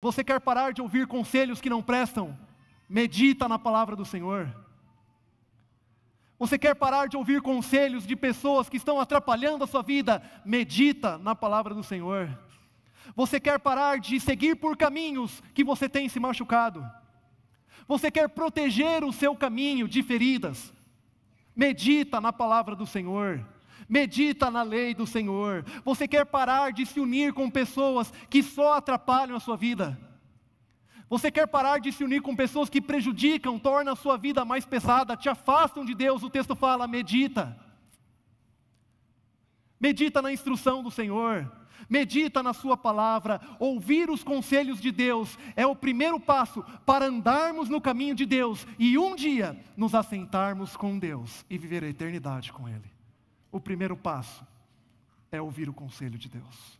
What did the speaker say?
Você quer parar de ouvir conselhos que não prestam? Medita na palavra do Senhor. Você quer parar de ouvir conselhos de pessoas que estão atrapalhando a sua vida? Medita na palavra do Senhor. Você quer parar de seguir por caminhos que você tem se machucado? Você quer proteger o seu caminho de feridas? Medita na palavra do Senhor. Medita na lei do Senhor. Você quer parar de se unir com pessoas que só atrapalham a sua vida? Você quer parar de se unir com pessoas que prejudicam, tornam a sua vida mais pesada, te afastam de Deus? O texto fala: medita. Medita na instrução do Senhor, medita na Sua palavra. Ouvir os conselhos de Deus é o primeiro passo para andarmos no caminho de Deus e um dia nos assentarmos com Deus e viver a eternidade com Ele. O primeiro passo é ouvir o conselho de Deus.